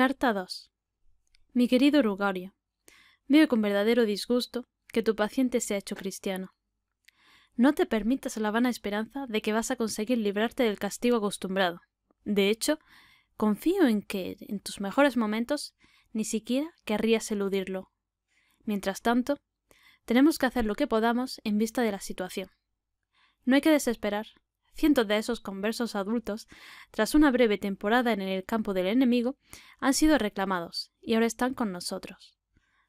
Carta 2. Mi querido Rugario, veo con verdadero disgusto que tu paciente se ha hecho cristiano. No te permitas la vana esperanza de que vas a conseguir librarte del castigo acostumbrado. De hecho, confío en que, en tus mejores momentos, ni siquiera querrías eludirlo. Mientras tanto, tenemos que hacer lo que podamos en vista de la situación. No hay que desesperar, Cientos de esos conversos adultos, tras una breve temporada en el campo del enemigo, han sido reclamados y ahora están con nosotros.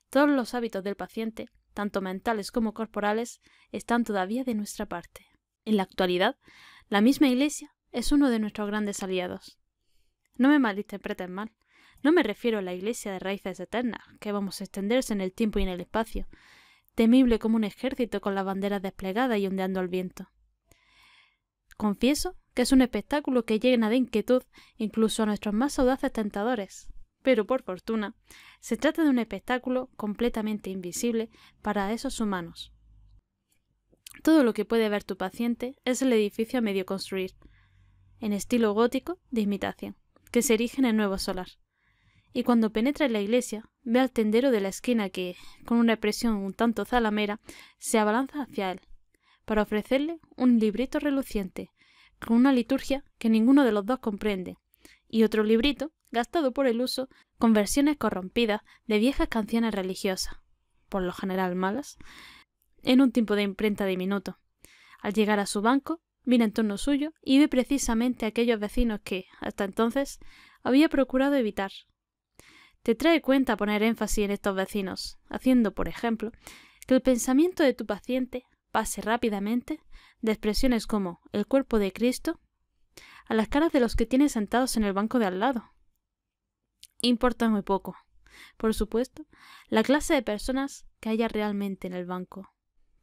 Todos los hábitos del paciente, tanto mentales como corporales, están todavía de nuestra parte. En la actualidad, la misma Iglesia es uno de nuestros grandes aliados. No me malinterpreten mal. No me refiero a la Iglesia de raíces eternas, que vamos a extenderse en el tiempo y en el espacio, temible como un ejército con las banderas desplegadas y ondeando al viento. Confieso que es un espectáculo que llena de inquietud incluso a nuestros más audaces tentadores. Pero por fortuna, se trata de un espectáculo completamente invisible para esos humanos. Todo lo que puede ver tu paciente es el edificio a medio construir, en estilo gótico de imitación, que se erige en el nuevo solar. Y cuando penetra en la iglesia, ve al tendero de la esquina que, con una expresión un tanto zalamera, se abalanza hacia él, para ofrecerle un librito reluciente, con una liturgia que ninguno de los dos comprende, y otro librito, gastado por el uso, con versiones corrompidas de viejas canciones religiosas, por lo general malas, en un tiempo de imprenta diminuto. Al llegar a su banco, mira en torno suyo y ve precisamente a aquellos vecinos que, hasta entonces, había procurado evitar. Te trae cuenta poner énfasis en estos vecinos, haciendo, por ejemplo, que el pensamiento de tu paciente pase rápidamente de expresiones como el cuerpo de Cristo a las caras de los que tiene sentados en el banco de al lado. Importa muy poco, por supuesto, la clase de personas que haya realmente en el banco.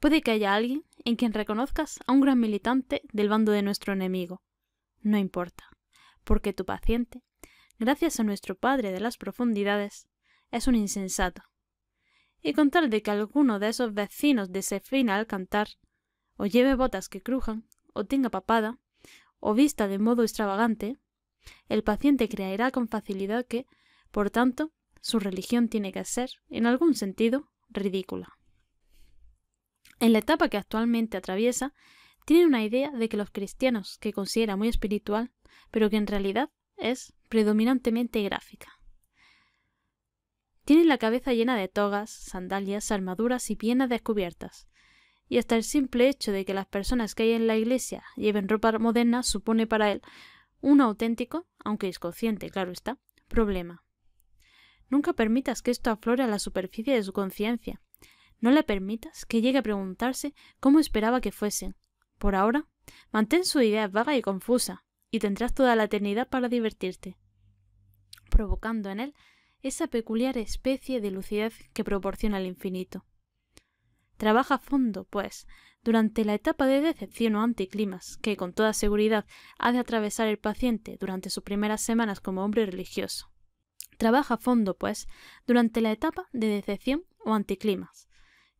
Puede que haya alguien en quien reconozcas a un gran militante del bando de nuestro enemigo. No importa, porque tu paciente, gracias a nuestro Padre de las Profundidades, es un insensato y con tal de que alguno de esos vecinos desafina al cantar, o lleve botas que crujan, o tenga papada, o vista de modo extravagante, el paciente creerá con facilidad que, por tanto, su religión tiene que ser, en algún sentido, ridícula. En la etapa que actualmente atraviesa, tiene una idea de que los cristianos, que considera muy espiritual, pero que en realidad es predominantemente gráfica. Tiene la cabeza llena de togas, sandalias, armaduras y piernas descubiertas. Y hasta el simple hecho de que las personas que hay en la iglesia lleven ropa moderna supone para él un auténtico, aunque inconsciente, claro está, problema. Nunca permitas que esto aflore a la superficie de su conciencia. No le permitas que llegue a preguntarse cómo esperaba que fuesen. Por ahora, mantén su idea vaga y confusa, y tendrás toda la eternidad para divertirte, provocando en él esa peculiar especie de lucidez que proporciona el infinito. Trabaja a fondo, pues, durante la etapa de decepción o anticlimas que con toda seguridad ha de atravesar el paciente durante sus primeras semanas como hombre religioso. Trabaja a fondo, pues, durante la etapa de decepción o anticlimas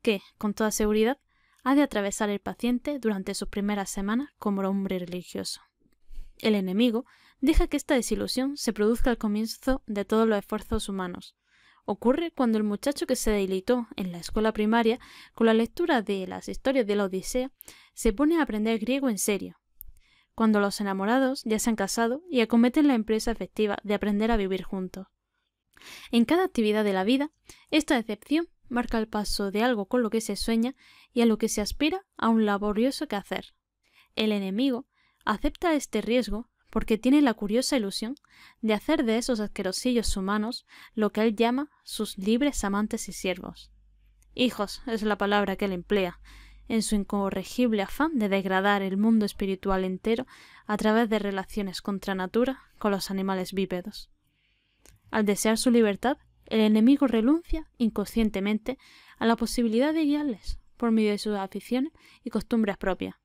que, con toda seguridad, ha de atravesar el paciente durante sus primeras semanas como hombre religioso. El enemigo deja que esta desilusión se produzca al comienzo de todos los esfuerzos humanos. Ocurre cuando el muchacho que se deleitó en la escuela primaria con la lectura de las historias de la Odisea se pone a aprender griego en serio, cuando los enamorados ya se han casado y acometen la empresa efectiva de aprender a vivir juntos. En cada actividad de la vida, esta decepción marca el paso de algo con lo que se sueña y a lo que se aspira a un laborioso quehacer. El enemigo acepta este riesgo porque tiene la curiosa ilusión de hacer de esos asquerosillos humanos lo que él llama sus libres amantes y siervos. Hijos es la palabra que él emplea, en su incorregible afán de degradar el mundo espiritual entero a través de relaciones contra natura con los animales bípedos. Al desear su libertad, el enemigo renuncia inconscientemente a la posibilidad de guiarles por medio de sus aficiones y costumbres propias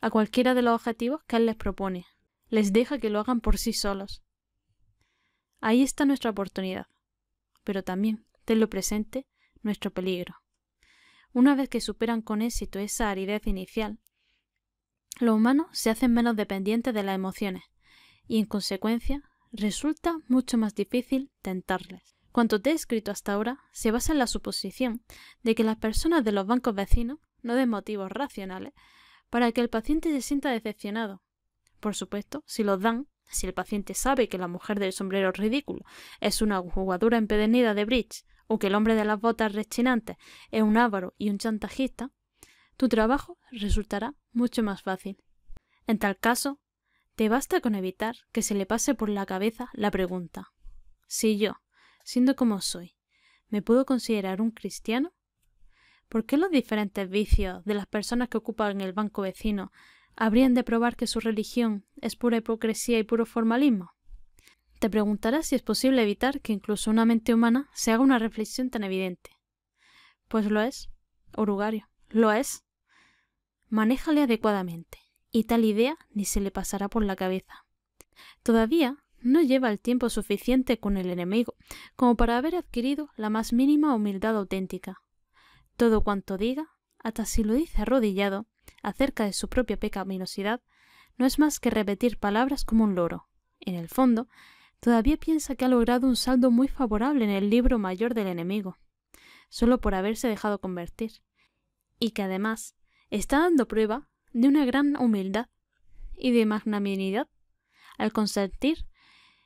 a cualquiera de los objetivos que él les propone, les deja que lo hagan por sí solos. Ahí está nuestra oportunidad, pero también, tenlo presente, nuestro peligro. Una vez que superan con éxito esa aridez inicial, los humanos se hacen menos dependientes de las emociones y, en consecuencia, resulta mucho más difícil tentarles. Cuanto te he escrito hasta ahora se basa en la suposición de que las personas de los bancos vecinos no den motivos racionales para que el paciente se sienta decepcionado por supuesto, si los dan, si el paciente sabe que la mujer del sombrero ridículo es una jugadora empedernida de bridge o que el hombre de las botas rechinantes es un avaro y un chantajista, tu trabajo resultará mucho más fácil. En tal caso, te basta con evitar que se le pase por la cabeza la pregunta Si yo, siendo como soy, me puedo considerar un cristiano? ¿Por qué los diferentes vicios de las personas que ocupan el banco vecino habrían de probar que su religión es pura hipocresía y puro formalismo. Te preguntarás si es posible evitar que incluso una mente humana se haga una reflexión tan evidente. Pues lo es, orugario, lo es. Manéjale adecuadamente, y tal idea ni se le pasará por la cabeza. Todavía no lleva el tiempo suficiente con el enemigo como para haber adquirido la más mínima humildad auténtica. Todo cuanto diga, hasta si lo dice arrodillado, acerca de su propia pecaminosidad no es más que repetir palabras como un loro. En el fondo, todavía piensa que ha logrado un saldo muy favorable en el libro mayor del enemigo, solo por haberse dejado convertir, y que además está dando prueba de una gran humildad y de magnanimidad al consentir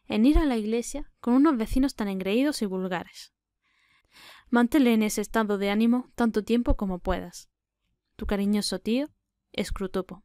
en ir a la iglesia con unos vecinos tan engreídos y vulgares. Mántele en ese estado de ánimo tanto tiempo como puedas. Tu cariñoso tío, escrutopo.